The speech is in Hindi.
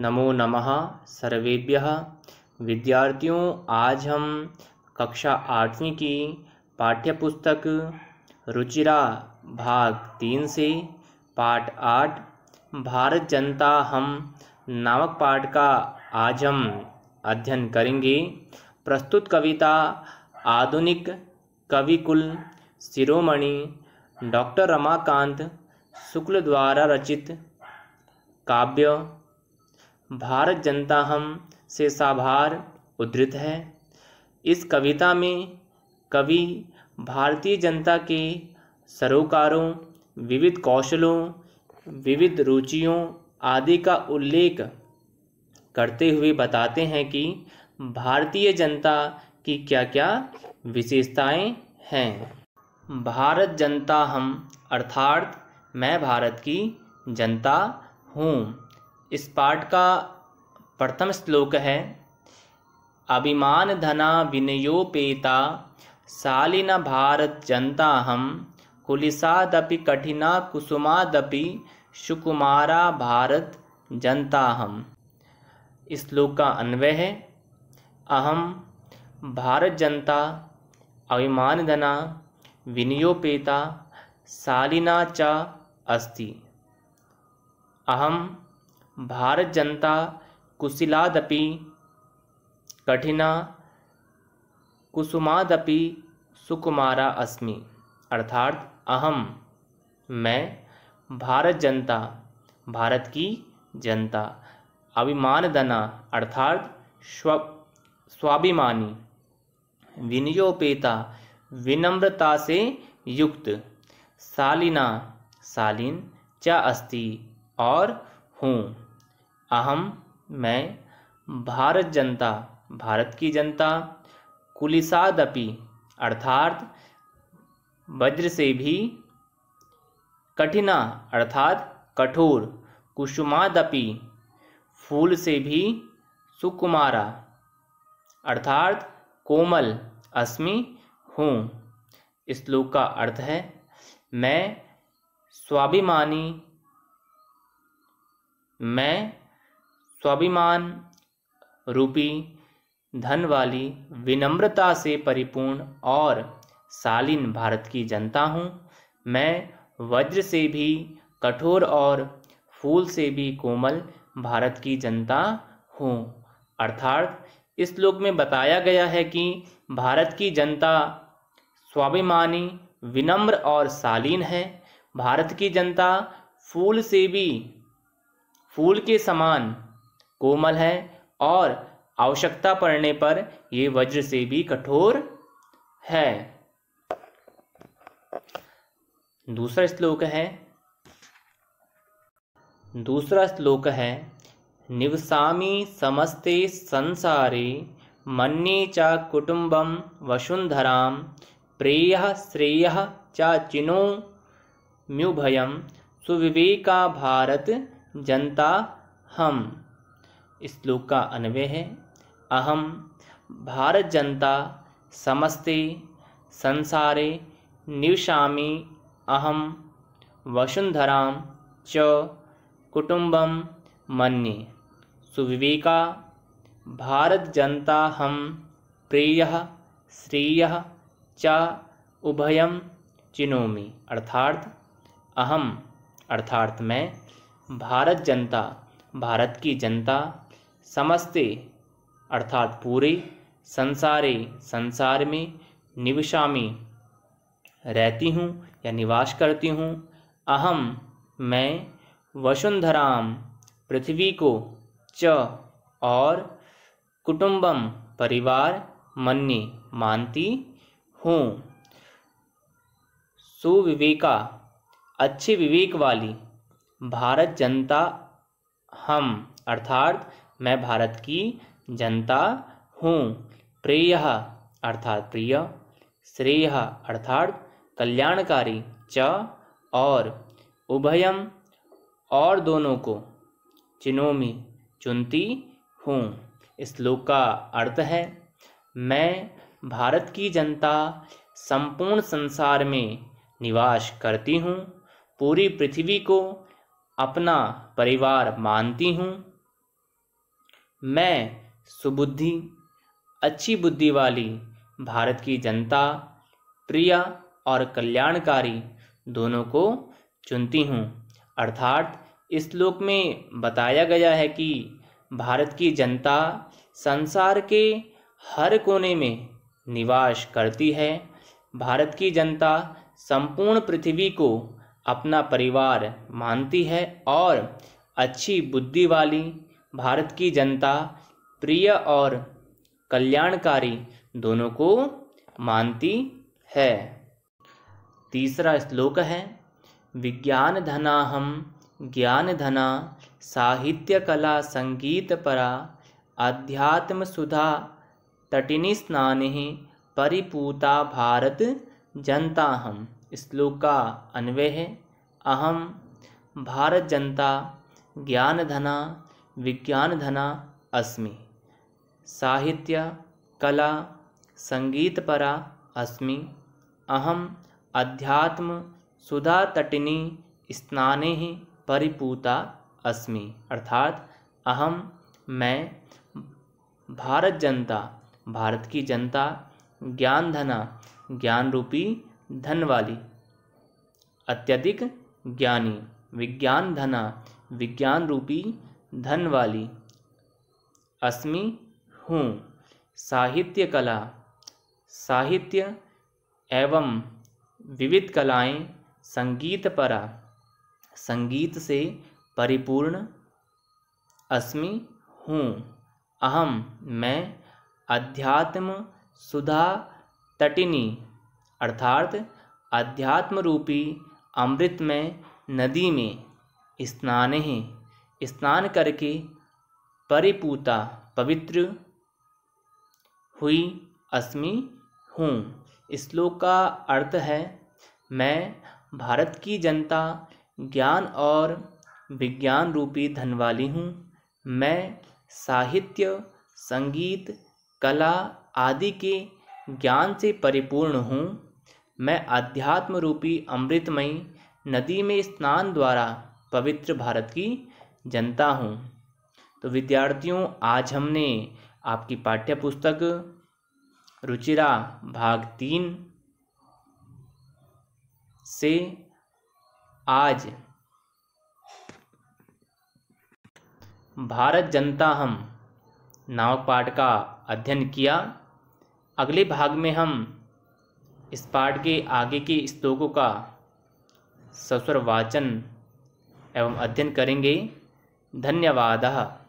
नमो नमः सर्वेभ्य विद्यार्थियों आज हम कक्षा आठवीं की पाठ्यपुस्तक रुचिरा भाग तीन से पाठ आठ भारत जनता हम नामक पाठ का आज हम अध्ययन करेंगे प्रस्तुत कविता आधुनिक कविकुल शिरोमणि डॉक्टर रमाकांत शुक्ल द्वारा रचित काव्य भारत जनता हम से साभार उद्धृत है इस कविता में कवि भारतीय जनता के सरोकारों विविध कौशलों विविध रुचियों आदि का उल्लेख करते हुए बताते हैं कि भारतीय जनता की क्या क्या विशेषताएं हैं भारत जनता हम अर्थात मैं भारत की जनता हूँ इस पाठ का प्रथम श्लोक है अभिमान धना विनयोपेता शालीन भारत जनता हम कुलिसादपि कठिना कुसुमादपि सुकुमारा भारत जनता हम श्लोक का अन्वय है अहम भारत जनता अभिमान धना विनियोपेता शालीना च अस्ति अहम भारत जनता कुशिलादपि कठिना कुसुमादपि सुकुमारा अस्मि अर्थात अहम मैं भारत जनता भारत की जनता अभिमान दना अर्थात स्व स्वाभिमानी विनियोपेता विनम्रता से युक्त शालिना शालीन च अस्ति और हूँ अहम मैं भारत जनता भारत की जनता कुलिसादपि अर्थात वज्र से भी कठिना अर्थात कठोर कुसुमादपि फूल से भी सुकुमारा अर्थात कोमल अस्मि हूँ श्लोक का अर्थ है मैं स्वाभिमानी मैं स्वाभिमान रूपी धन वाली विनम्रता से परिपूर्ण और शालीन भारत की जनता हूँ मैं वज्र से भी कठोर और फूल से भी कोमल भारत की जनता हूँ अर्थात इस श्लोक में बताया गया है कि भारत की जनता स्वाभिमानी विनम्र और शालीन है भारत की जनता फूल से भी फूल के समान कोमल है और आवश्यकता पड़ने पर ये वज्र से भी कठोर है दूसरा श्लोक है दूसरा श्लोक है निवसामी समस्ते संसारे मन्ये च कुटुंबम वसुंधराम प्रेय श्रेय च चिनो म्युभयम सुविवेका भारत जनता हम इस श्लोक का अन्वय है अहम भारत जनता समस्ते संसारे निवशामी अहम वसुंधरा च कुटुंबम मन्ये सुविवेका भारत जनता हम प्रिय श्रेय च उभयम चिनोमी अर्थात अहम अर्थात मैं भारत जनता भारत की जनता समस्ते अर्थात पूरे संसारे संसार में निविशा में रहती हूँ या निवास करती हूँ अहम मैं वसुंधराम पृथ्वी को च और कुटुंबम परिवार मन्ने मानती हूँ सुविवेका अच्छे विवेक वाली भारत जनता हम अर्थात मैं भारत की जनता हूँ प्रेय अर्थात प्रिय श्रेय अर्थात कल्याणकारी च और उभयम और दोनों को चिनोमी चुनती हूँ श्लोक का अर्थ है मैं भारत की जनता संपूर्ण संसार में निवास करती हूँ पूरी पृथ्वी को अपना परिवार मानती हूँ मैं सुबुद्धि अच्छी बुद्धि वाली भारत की जनता प्रिया और कल्याणकारी दोनों को चुनती हूँ अर्थात इस श्लोक में बताया गया है कि भारत की जनता संसार के हर कोने में निवास करती है भारत की जनता संपूर्ण पृथ्वी को अपना परिवार मानती है और अच्छी बुद्धि वाली भारत की जनता प्रिय और कल्याणकारी दोनों को मानती है तीसरा श्लोक है विज्ञान धना हम ज्ञान धना साहित्य कला संगीत परा अध्यात्म सुधा तटिनी स्नान परिपूता भारत जनता हम श्लोक का अन्वय है अहम भारत जनता ज्ञान धना विज्ञान धना अस्मि साहित्य कला संगीत परा अस्मि अहम अध्यात्म सुधा तटिनी स्नाने ही परिपूता अस्मि अर्थात अहम मैं भारत जनता भारत की जनता ज्ञान धना ज्ञान रूपी धन वाली अत्यधिक ज्ञानी विज्ञान धना विज्ञान रूपी धन वाली अस्मि हूँ साहित्य कला साहित्य एवं विविध कलाएं संगीत परा संगीत से परिपूर्ण अस्मि हूँ अहम मैं अध्यात्म सुधा तटिनी अर्थात अध्यात्म रूपी अमृतमय नदी में स्नान ही स्नान करके परिपूता पवित्र हुई अस्मि हूँ श्लोक का अर्थ है मैं भारत की जनता ज्ञान और विज्ञान रूपी धन वाली हूँ मैं साहित्य संगीत कला आदि के ज्ञान से परिपूर्ण हूँ मैं आध्यात्म रूपी अमृतमयी नदी में स्नान द्वारा पवित्र भारत की जनता हूँ तो विद्यार्थियों आज हमने आपकी पाठ्य पुस्तक रुचिरा भाग तीन से आज भारत जनता हम नामक पाठ का अध्ययन किया अगले भाग में हम इस पाठ के आगे के श्लोकों का सस्वर वाचन एवं अध्ययन करेंगे धन्यवाद